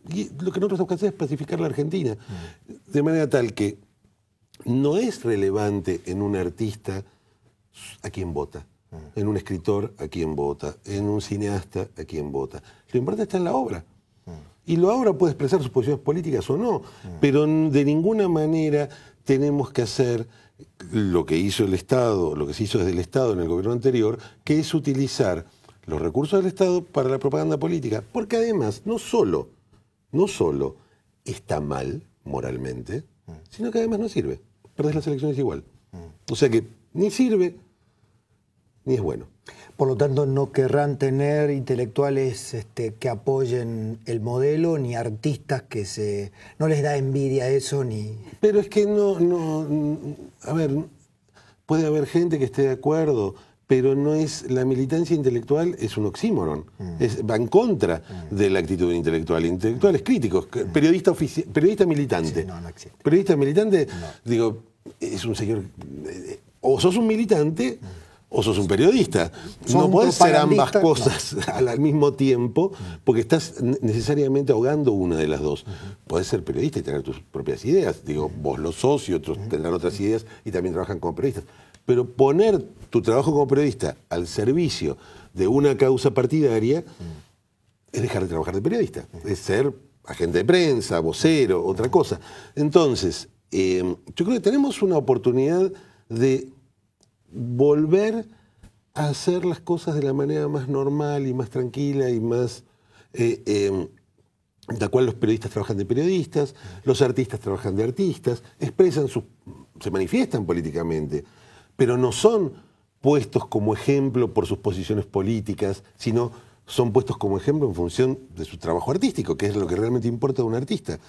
lo que nosotros tenemos es pacificar la Argentina. De manera tal que no es relevante en un artista a quien vota, ah. en un escritor a quien vota, en un cineasta a quien vota. Lo importante está en la obra. Ah. Y la obra puede expresar sus posiciones políticas o no, ah. pero de ninguna manera tenemos que hacer lo que hizo el Estado, lo que se hizo desde el Estado en el gobierno anterior, que es utilizar los recursos del Estado para la propaganda política. Porque además, no solo no solo está mal moralmente, sino que además no sirve. Perdés las elecciones igual. O sea que ni sirve ni es bueno. Por lo tanto, no querrán tener intelectuales este, que apoyen el modelo, ni artistas que se. no les da envidia eso, ni. Pero es que no, no. A ver, puede haber gente que esté de acuerdo pero no es la militancia intelectual es un oxímoron, mm. va en contra mm. de la actitud intelectual. Intelectual es mm. crítico, periodista, militante. Periodista militante, digo, es un señor, eh, o sos un militante o sos un periodista. No puedes ser ambas cosas al mismo tiempo porque estás necesariamente ahogando una de las dos. Puedes ser periodista y tener tus propias ideas. Digo, vos lo sos y otros tendrán otras ideas y también trabajan como periodistas. Pero poner tu trabajo como periodista al servicio de una causa partidaria es dejar de trabajar de periodista, es ser agente de prensa, vocero, otra cosa. Entonces, em, yo creo que tenemos una oportunidad de volver a hacer las cosas de la manera más normal y más tranquila y más... Eh, la em, cual los periodistas trabajan de periodistas, los artistas trabajan de artistas, expresan sus, se manifiestan políticamente pero no son puestos como ejemplo por sus posiciones políticas, sino son puestos como ejemplo en función de su trabajo artístico, que es lo que realmente importa a un artista.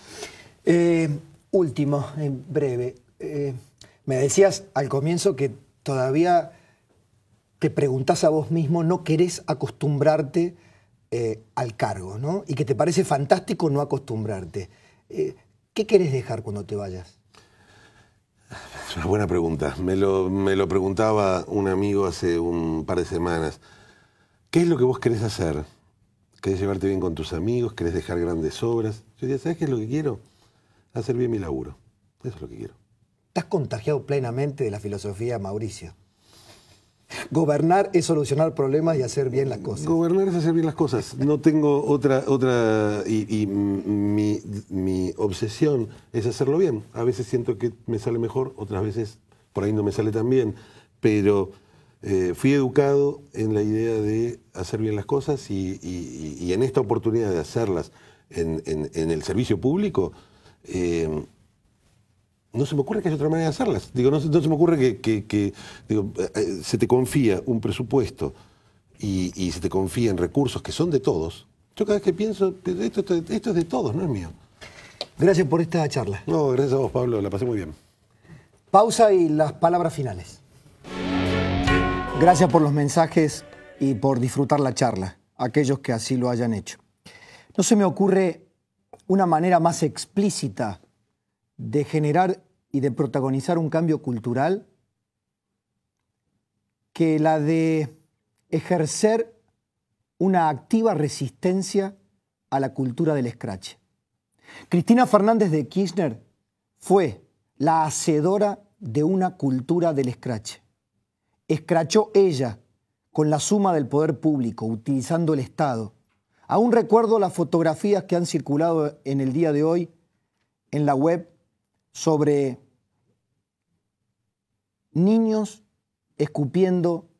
Eh, último, en breve. Eh, me decías al comienzo que todavía te preguntás a vos mismo, no querés acostumbrarte eh, al cargo, ¿no? Y que te parece fantástico no acostumbrarte. ¿Qué querés dejar cuando te vayas? Es una buena pregunta. Me lo, preguntaba un amigo hace un par de semanas. ¿Qué es lo que vos querés hacer? ¿Querés llevarte bien con tus amigos? ¿Querés dejar grandes obras? Yo decía, ¿sabes qué es lo que quiero? Hacer bien mi laburo. Eso es lo que quiero. Estás contagiado plenamente de la filosofía Mauricio. Gobernar es solucionar problemas y hacer bien las cosas. Gobernar es hacer bien las cosas. No tengo otra, otra, y, mi, obsesión es hacerlo bien. A veces siento que me sale mejor, otras veces por ahí no me sale tan bien, pero eh, fui educado en la idea de hacer bien las cosas y, en esta oportunidad de hacerlas en, el servicio público, eh, no se me ocurre que haya otra manera de hacerlas. Digo, no, se me ocurre que, eh, eh, se te confía un presupuesto y, se te confía en recursos que son de todos. Yo cada vez que pienso, esto, esto es de todos, no es mío. Gracias por esta charla. No, gracias a vos, Pablo, la pasé muy bien. Pausa y las palabras finales. Gracias por los mensajes y por disfrutar la charla, aquellos que así lo hayan hecho. No se me ocurre una manera más explícita de generar y de protagonizar un cambio cultural que la de ejercer una activa resistencia a la cultura del escrache. Cristina Fernández de Kirchner fue la hacedora de una cultura del escrache. Escrachó ella con la suma del poder público, utilizando el Estado. Aún recuerdo las fotografías que han circulado en el día de hoy en la web sobre niños escupiendo